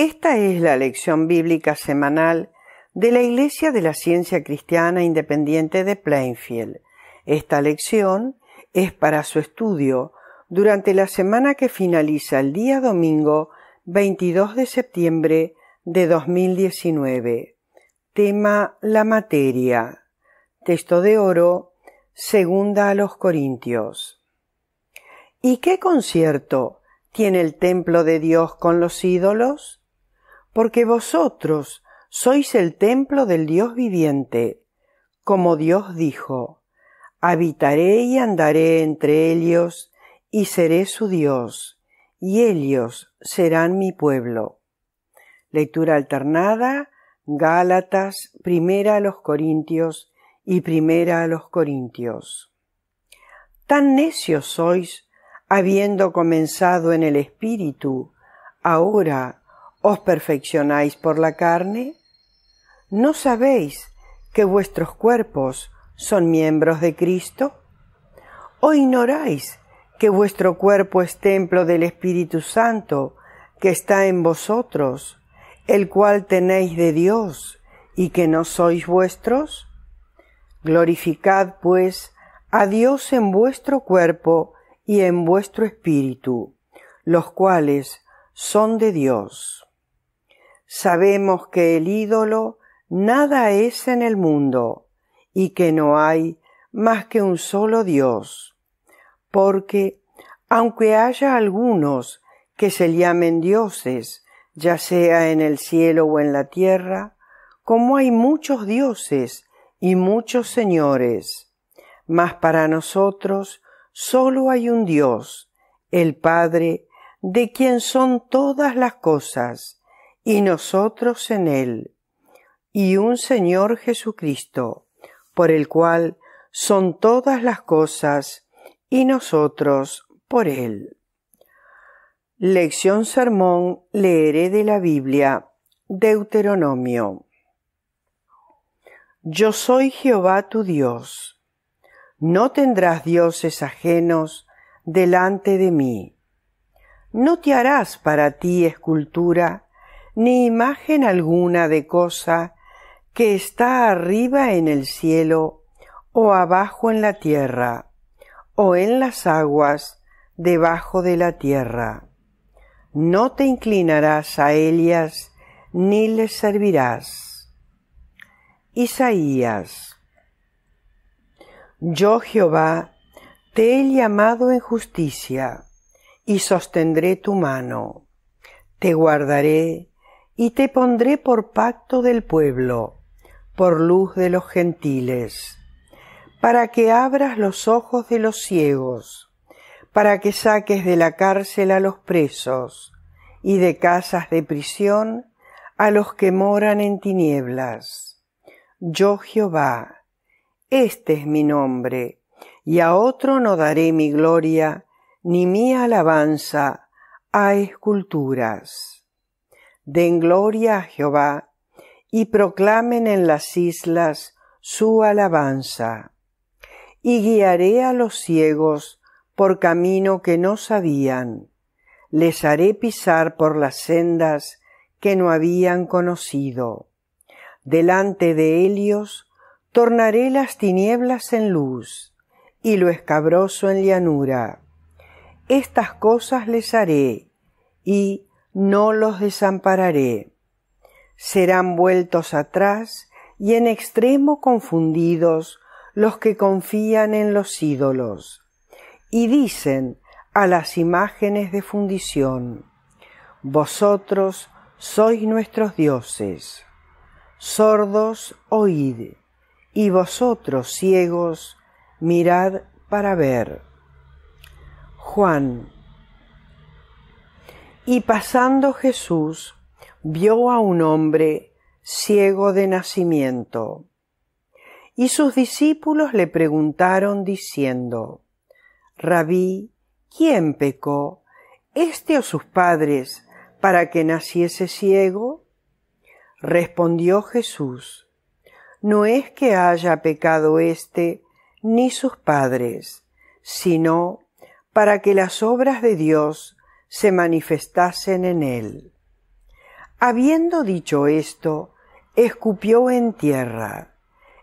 Esta es la lección bíblica semanal de la Iglesia de la Ciencia Cristiana Independiente de Plainfield. Esta lección es para su estudio durante la semana que finaliza el día domingo 22 de septiembre de 2019. Tema La materia. Texto de oro. Segunda a los Corintios. ¿Y qué concierto tiene el templo de Dios con los ídolos? porque vosotros sois el templo del Dios viviente, como Dios dijo, habitaré y andaré entre ellos, y seré su Dios, y ellos serán mi pueblo. Lectura alternada, Gálatas, primera a los Corintios y primera a los Corintios. Tan necios sois, habiendo comenzado en el Espíritu, ahora ¿Os perfeccionáis por la carne? ¿No sabéis que vuestros cuerpos son miembros de Cristo? ¿O ignoráis que vuestro cuerpo es templo del Espíritu Santo que está en vosotros, el cual tenéis de Dios y que no sois vuestros? Glorificad, pues, a Dios en vuestro cuerpo y en vuestro espíritu, los cuales son de Dios. Sabemos que el ídolo nada es en el mundo y que no hay más que un solo Dios, porque aunque haya algunos que se llamen dioses, ya sea en el cielo o en la tierra, como hay muchos dioses y muchos señores, mas para nosotros solo hay un Dios, el Padre, de quien son todas las cosas, y nosotros en él, y un Señor Jesucristo, por el cual son todas las cosas, y nosotros por él. Lección Sermón leeré de la Biblia, Deuteronomio. Yo soy Jehová tu Dios. No tendrás dioses ajenos delante de mí. No te harás para ti escultura ni imagen alguna de cosa que está arriba en el cielo, o abajo en la tierra, o en las aguas debajo de la tierra. No te inclinarás a ellas, ni les servirás. Isaías. Yo Jehová te he llamado en justicia, y sostendré tu mano. Te guardaré y te pondré por pacto del pueblo, por luz de los gentiles, para que abras los ojos de los ciegos, para que saques de la cárcel a los presos, y de casas de prisión a los que moran en tinieblas. Yo Jehová, este es mi nombre, y a otro no daré mi gloria, ni mi alabanza a esculturas den gloria a Jehová, y proclamen en las islas su alabanza. Y guiaré a los ciegos por camino que no sabían, les haré pisar por las sendas que no habían conocido. Delante de ellos tornaré las tinieblas en luz, y lo escabroso en llanura. Estas cosas les haré, y no los desampararé. Serán vueltos atrás y en extremo confundidos los que confían en los ídolos y dicen a las imágenes de fundición, Vosotros sois nuestros dioses. Sordos, oíd, y vosotros ciegos, mirad para ver. Juan y pasando Jesús vio a un hombre ciego de nacimiento. Y sus discípulos le preguntaron diciendo, Rabí, ¿quién pecó, este o sus padres, para que naciese ciego? Respondió Jesús, No es que haya pecado éste ni sus padres, sino para que las obras de Dios se manifestasen en él. Habiendo dicho esto, escupió en tierra,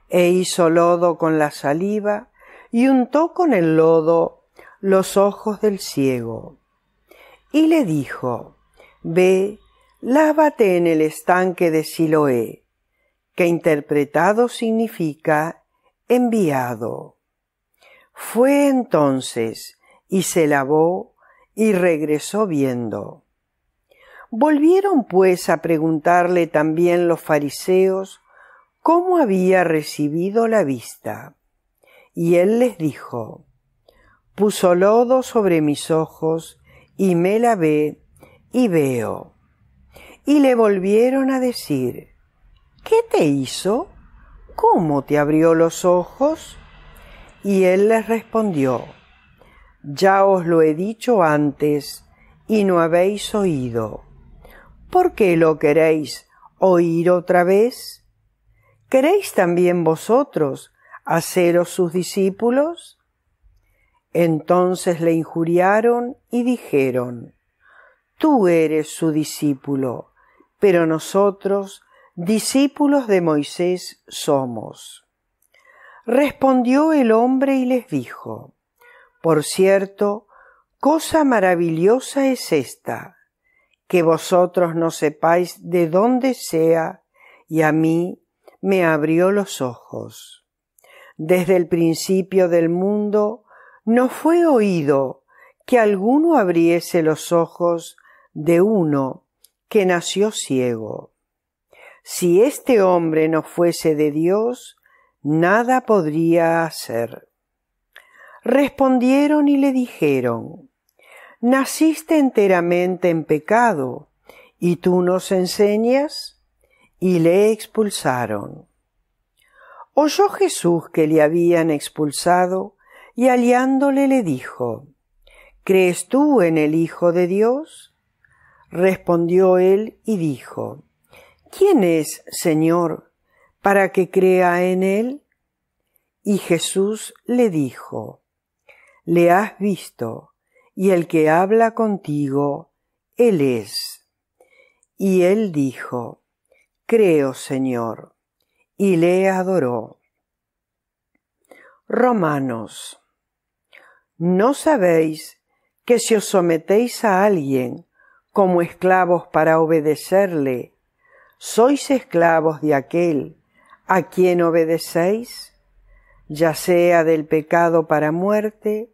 e hizo lodo con la saliva, y untó con el lodo los ojos del ciego. Y le dijo, Ve, lávate en el estanque de Siloé, que interpretado significa enviado. Fue entonces y se lavó y regresó viendo. Volvieron pues a preguntarle también los fariseos cómo había recibido la vista. Y él les dijo, puso lodo sobre mis ojos y me lavé y veo. Y le volvieron a decir, ¿qué te hizo? ¿Cómo te abrió los ojos? Y él les respondió, ya os lo he dicho antes y no habéis oído. ¿Por qué lo queréis oír otra vez? ¿Queréis también vosotros haceros sus discípulos? Entonces le injuriaron y dijeron, Tú eres su discípulo, pero nosotros discípulos de Moisés somos. Respondió el hombre y les dijo, por cierto, cosa maravillosa es esta, que vosotros no sepáis de dónde sea, y a mí me abrió los ojos. Desde el principio del mundo no fue oído que alguno abriese los ojos de uno que nació ciego. Si este hombre no fuese de Dios, nada podría hacer respondieron y le dijeron, Naciste enteramente en pecado, y tú nos enseñas, y le expulsaron. Oyó Jesús que le habían expulsado, y aliándole le dijo, ¿Crees tú en el Hijo de Dios? Respondió él y dijo, ¿Quién es, Señor, para que crea en él? Y Jesús le dijo, le has visto, y el que habla contigo, Él es. Y él dijo, Creo, Señor, y le adoró. Romanos, ¿no sabéis que si os sometéis a alguien como esclavos para obedecerle, sois esclavos de aquel a quien obedecéis, ya sea del pecado para muerte,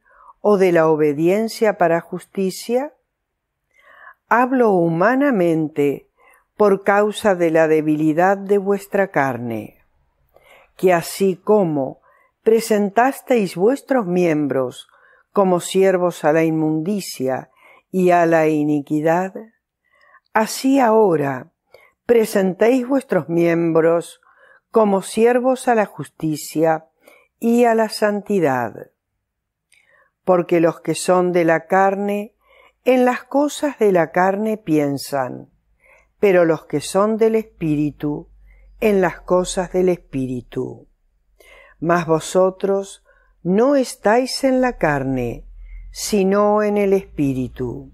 o de la obediencia para justicia? Hablo humanamente por causa de la debilidad de vuestra carne, que así como presentasteis vuestros miembros como siervos a la inmundicia y a la iniquidad, así ahora presentéis vuestros miembros como siervos a la justicia y a la santidad porque los que son de la carne, en las cosas de la carne piensan, pero los que son del Espíritu, en las cosas del Espíritu. Mas vosotros no estáis en la carne, sino en el Espíritu,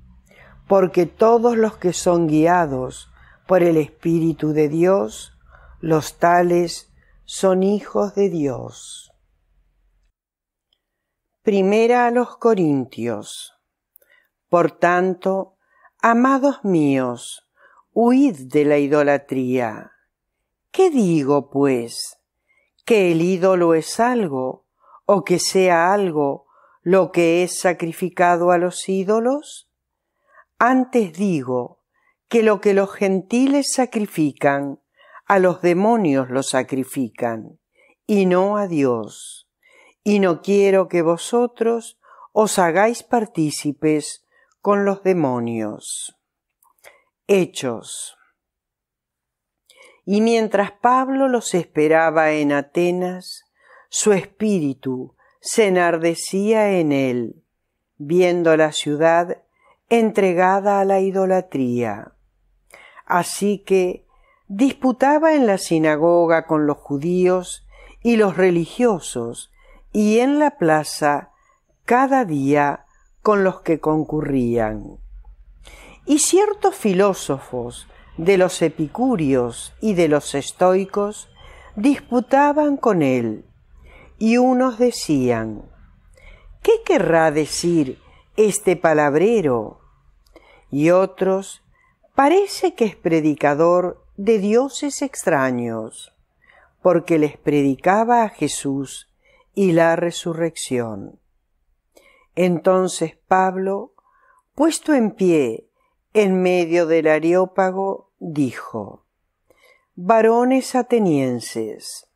porque todos los que son guiados por el Espíritu de Dios, los tales son hijos de Dios. Primera a los Corintios. Por tanto, amados míos, huid de la idolatría. ¿Qué digo, pues? ¿Que el ídolo es algo, o que sea algo lo que es sacrificado a los ídolos? Antes digo que lo que los gentiles sacrifican, a los demonios lo sacrifican, y no a Dios y no quiero que vosotros os hagáis partícipes con los demonios. Hechos. Y mientras Pablo los esperaba en Atenas, su espíritu se enardecía en él, viendo la ciudad entregada a la idolatría. Así que disputaba en la sinagoga con los judíos y los religiosos y en la plaza cada día con los que concurrían. Y ciertos filósofos de los epicúreos y de los estoicos disputaban con él, y unos decían, ¿qué querrá decir este palabrero? Y otros, parece que es predicador de dioses extraños, porque les predicaba a Jesús y la resurrección. Entonces Pablo, puesto en pie en medio del areópago, dijo Varones atenienses,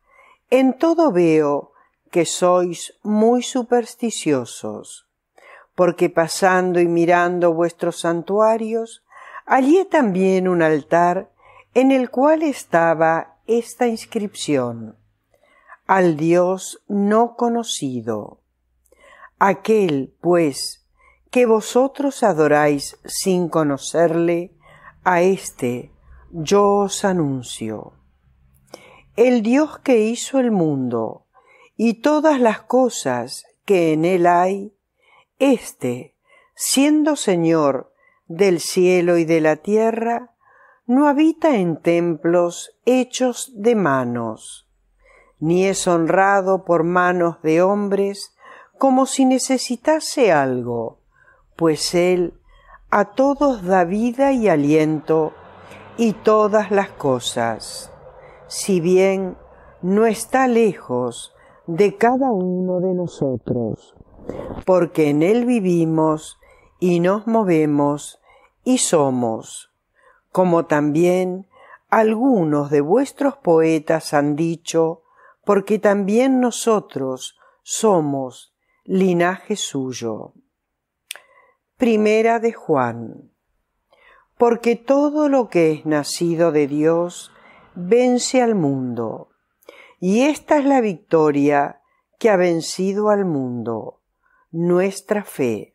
en todo veo que sois muy supersticiosos, porque pasando y mirando vuestros santuarios, hallé también un altar en el cual estaba esta inscripción al Dios no conocido. Aquel, pues, que vosotros adoráis sin conocerle, a éste yo os anuncio. El Dios que hizo el mundo y todas las cosas que en él hay, éste, siendo Señor del cielo y de la tierra, no habita en templos hechos de manos, ni es honrado por manos de hombres, como si necesitase algo, pues Él a todos da vida y aliento y todas las cosas, si bien no está lejos de cada uno de nosotros, porque en Él vivimos y nos movemos y somos, como también algunos de vuestros poetas han dicho, porque también nosotros somos linaje suyo. Primera de Juan. Porque todo lo que es nacido de Dios vence al mundo. Y esta es la victoria que ha vencido al mundo, nuestra fe.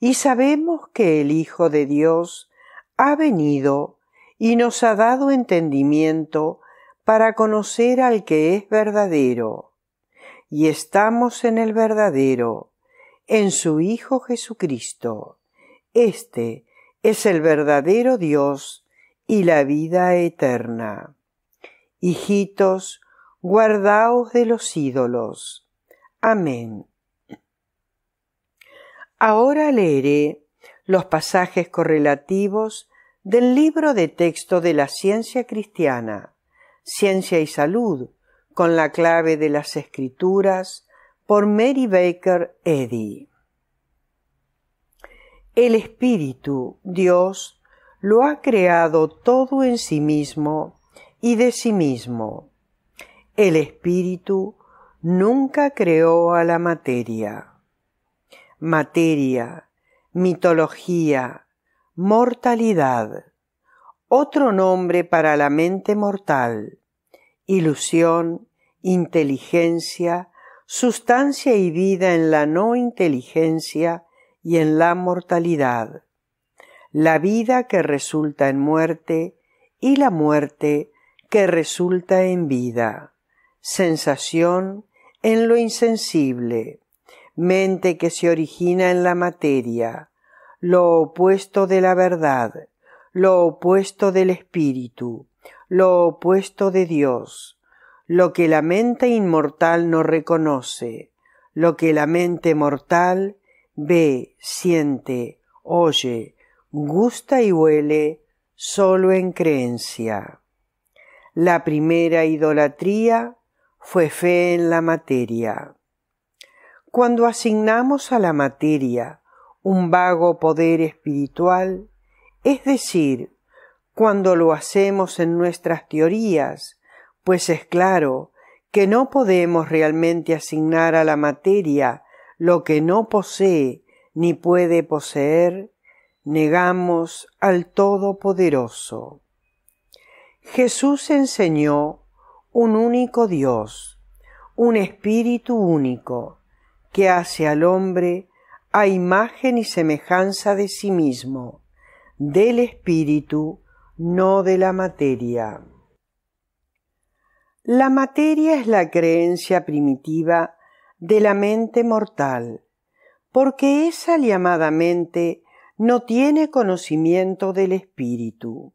Y sabemos que el Hijo de Dios ha venido y nos ha dado entendimiento para conocer al que es verdadero. Y estamos en el verdadero, en su Hijo Jesucristo. Este es el verdadero Dios y la vida eterna. Hijitos, guardaos de los ídolos. Amén. Ahora leeré los pasajes correlativos del libro de texto de la ciencia cristiana Ciencia y Salud, con la clave de las escrituras, por Mary Baker Eddy. El Espíritu, Dios, lo ha creado todo en sí mismo y de sí mismo. El Espíritu nunca creó a la materia. Materia, mitología, mortalidad, otro nombre para la mente mortal, ilusión, inteligencia, sustancia y vida en la no inteligencia y en la mortalidad, la vida que resulta en muerte y la muerte que resulta en vida, sensación en lo insensible, mente que se origina en la materia, lo opuesto de la verdad, lo opuesto del espíritu, lo opuesto de Dios, lo que la mente inmortal no reconoce, lo que la mente mortal ve, siente, oye, gusta y huele solo en creencia. La primera idolatría fue fe en la materia. Cuando asignamos a la materia un vago poder espiritual, es decir, cuando lo hacemos en nuestras teorías, pues es claro que no podemos realmente asignar a la materia lo que no posee ni puede poseer, negamos al Todopoderoso. Jesús enseñó un único Dios, un espíritu único, que hace al hombre a imagen y semejanza de sí mismo del espíritu, no de la materia. La materia es la creencia primitiva de la mente mortal, porque esa llamada mente no tiene conocimiento del espíritu.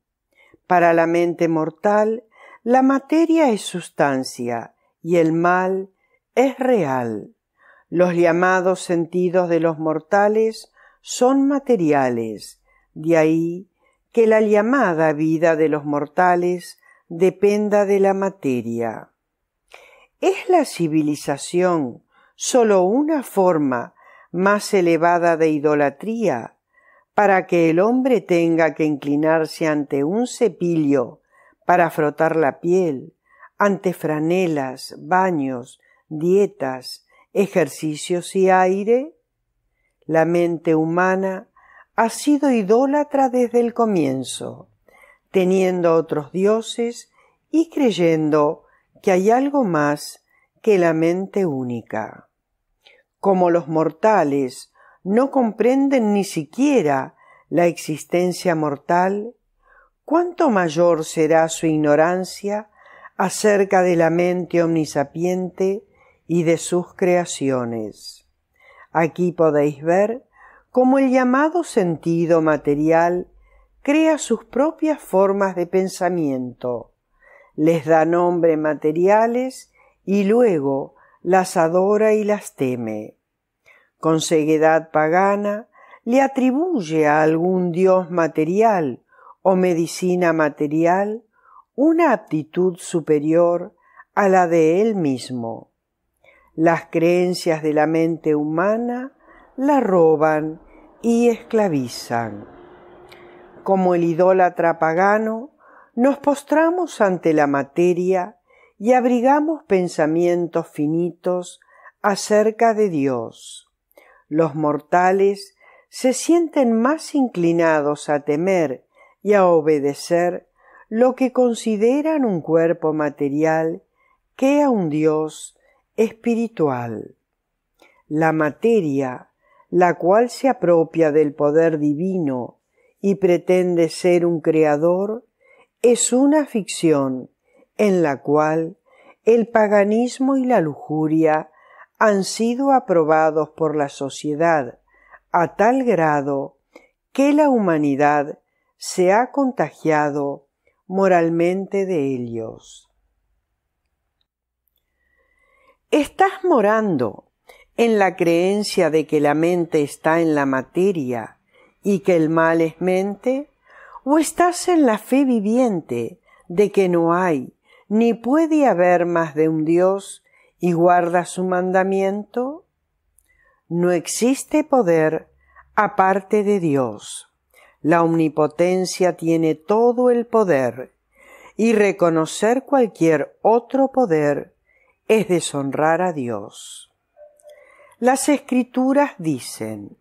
Para la mente mortal, la materia es sustancia y el mal es real. Los llamados sentidos de los mortales son materiales de ahí que la llamada vida de los mortales dependa de la materia. ¿Es la civilización sólo una forma más elevada de idolatría para que el hombre tenga que inclinarse ante un cepillo para frotar la piel, ante franelas, baños, dietas, ejercicios y aire? La mente humana ha sido idólatra desde el comienzo, teniendo otros dioses y creyendo que hay algo más que la mente única. Como los mortales no comprenden ni siquiera la existencia mortal, cuánto mayor será su ignorancia acerca de la mente omnisapiente y de sus creaciones. Aquí podéis ver como el llamado sentido material crea sus propias formas de pensamiento, les da nombre materiales y luego las adora y las teme. Con ceguedad pagana le atribuye a algún dios material o medicina material una aptitud superior a la de él mismo. Las creencias de la mente humana la roban y esclavizan. Como el idólatra pagano, nos postramos ante la materia y abrigamos pensamientos finitos acerca de Dios. Los mortales se sienten más inclinados a temer y a obedecer lo que consideran un cuerpo material que a un Dios espiritual. La materia la cual se apropia del poder divino y pretende ser un creador, es una ficción en la cual el paganismo y la lujuria han sido aprobados por la sociedad a tal grado que la humanidad se ha contagiado moralmente de ellos. Estás morando en la creencia de que la mente está en la materia y que el mal es mente? ¿O estás en la fe viviente de que no hay ni puede haber más de un Dios y guarda su mandamiento? No existe poder aparte de Dios. La omnipotencia tiene todo el poder y reconocer cualquier otro poder es deshonrar a Dios. Las escrituras dicen,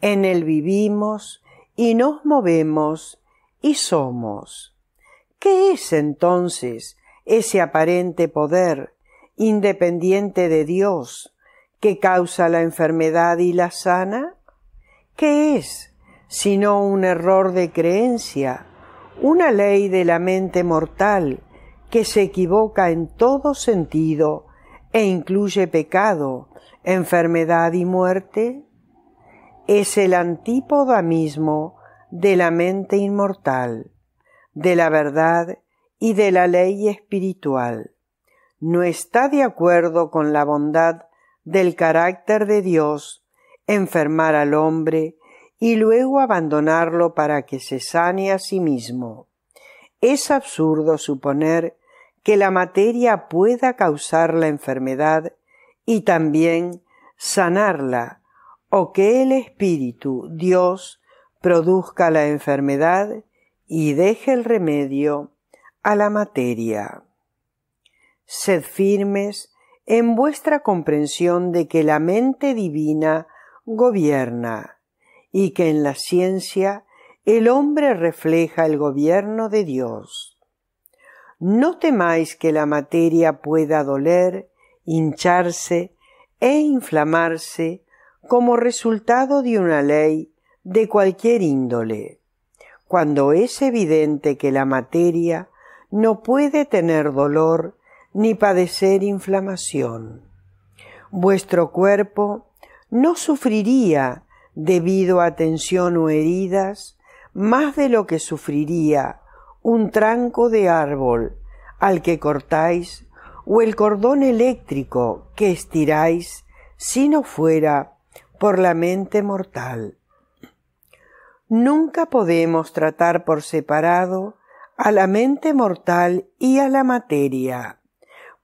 en Él vivimos y nos movemos y somos. ¿Qué es entonces ese aparente poder independiente de Dios que causa la enfermedad y la sana? ¿Qué es sino un error de creencia, una ley de la mente mortal que se equivoca en todo sentido e incluye pecado, enfermedad y muerte, es el antípoda mismo de la mente inmortal, de la verdad y de la ley espiritual. No está de acuerdo con la bondad del carácter de Dios enfermar al hombre y luego abandonarlo para que se sane a sí mismo. Es absurdo suponer que la materia pueda causar la enfermedad y también sanarla, o que el Espíritu, Dios, produzca la enfermedad y deje el remedio a la materia. Sed firmes en vuestra comprensión de que la mente divina gobierna y que en la ciencia el hombre refleja el gobierno de Dios no temáis que la materia pueda doler, hincharse e inflamarse como resultado de una ley de cualquier índole, cuando es evidente que la materia no puede tener dolor ni padecer inflamación. Vuestro cuerpo no sufriría debido a tensión o heridas más de lo que sufriría un tranco de árbol al que cortáis o el cordón eléctrico que estiráis si no fuera por la mente mortal. Nunca podemos tratar por separado a la mente mortal y a la materia,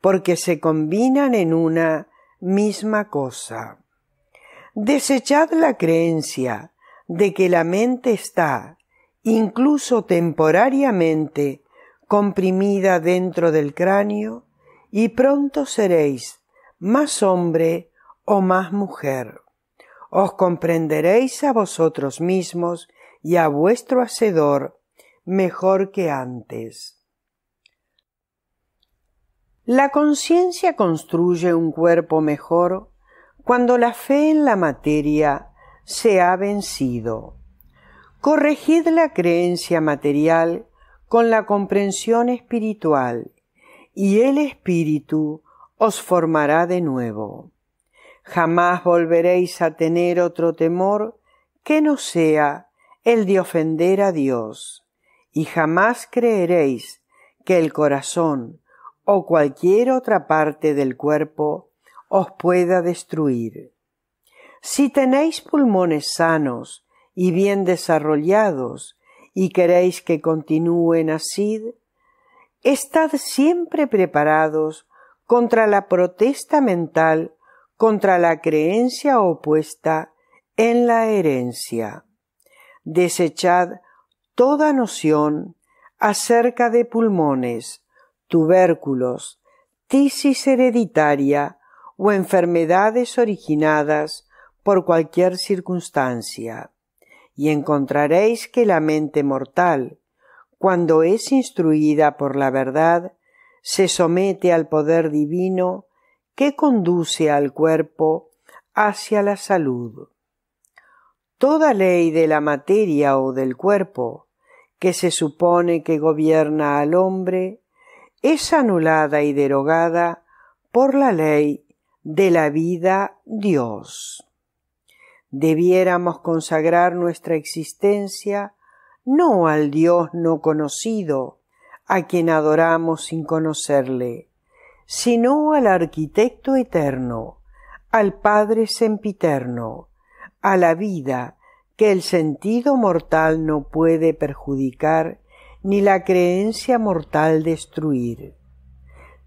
porque se combinan en una misma cosa. Desechad la creencia de que la mente está incluso temporariamente, comprimida dentro del cráneo, y pronto seréis más hombre o más mujer. Os comprenderéis a vosotros mismos y a vuestro Hacedor mejor que antes. La conciencia construye un cuerpo mejor cuando la fe en la materia se ha vencido. Corregid la creencia material con la comprensión espiritual, y el espíritu os formará de nuevo. Jamás volveréis a tener otro temor que no sea el de ofender a Dios, y jamás creeréis que el corazón o cualquier otra parte del cuerpo os pueda destruir. Si tenéis pulmones sanos y bien desarrollados y queréis que continúen así, estad siempre preparados contra la protesta mental contra la creencia opuesta en la herencia. Desechad toda noción acerca de pulmones, tubérculos, tisis hereditaria o enfermedades originadas por cualquier circunstancia y encontraréis que la mente mortal, cuando es instruida por la verdad, se somete al poder divino que conduce al cuerpo hacia la salud. Toda ley de la materia o del cuerpo que se supone que gobierna al hombre es anulada y derogada por la ley de la vida Dios. Debiéramos consagrar nuestra existencia no al Dios no conocido, a quien adoramos sin conocerle, sino al arquitecto eterno, al Padre sempiterno, a la vida que el sentido mortal no puede perjudicar ni la creencia mortal destruir.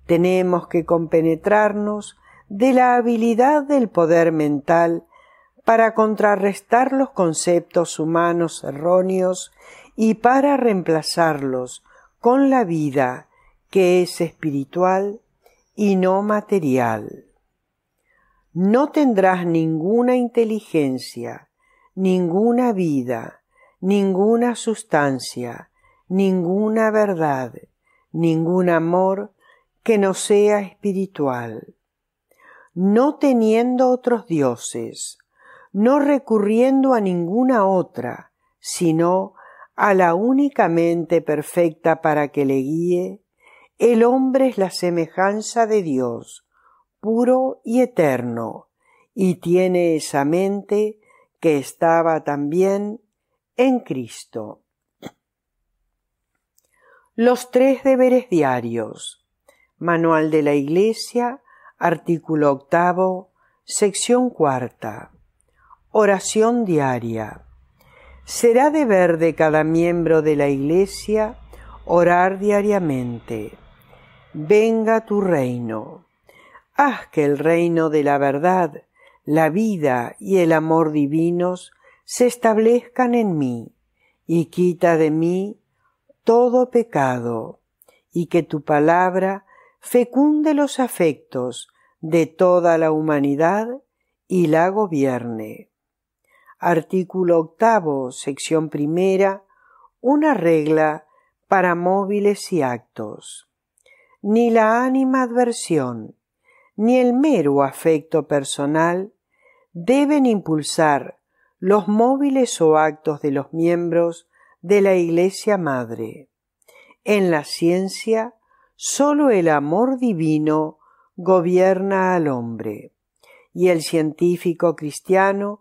Tenemos que compenetrarnos de la habilidad del poder mental para contrarrestar los conceptos humanos erróneos y para reemplazarlos con la vida que es espiritual y no material. No tendrás ninguna inteligencia, ninguna vida, ninguna sustancia, ninguna verdad, ningún amor que no sea espiritual. No teniendo otros dioses, no recurriendo a ninguna otra, sino a la únicamente perfecta para que le guíe, el hombre es la semejanza de Dios, puro y eterno, y tiene esa mente que estaba también en Cristo. Los tres deberes diarios. Manual de la Iglesia, artículo octavo, sección cuarta. Oración diaria. Será deber de cada miembro de la Iglesia orar diariamente. Venga tu reino. Haz que el reino de la verdad, la vida y el amor divinos se establezcan en mí, y quita de mí todo pecado, y que tu palabra fecunde los afectos de toda la humanidad y la gobierne Artículo octavo, sección primera, una regla para móviles y actos. Ni la ánima adversión, ni el mero afecto personal deben impulsar los móviles o actos de los miembros de la Iglesia Madre. En la ciencia, sólo el amor divino gobierna al hombre, y el científico cristiano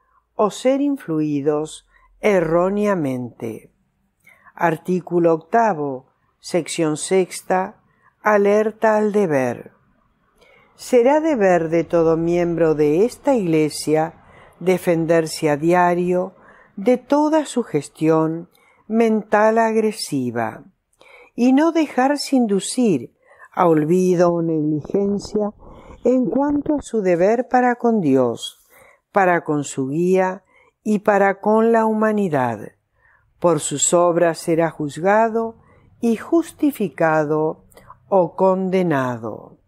o ser influidos erróneamente. Artículo octavo, sección sexta, alerta al deber. Será deber de todo miembro de esta Iglesia defenderse a diario de toda su gestión mental agresiva y no dejarse inducir a olvido o negligencia en cuanto a su deber para con Dios para con su guía y para con la humanidad. Por sus obras será juzgado y justificado o condenado.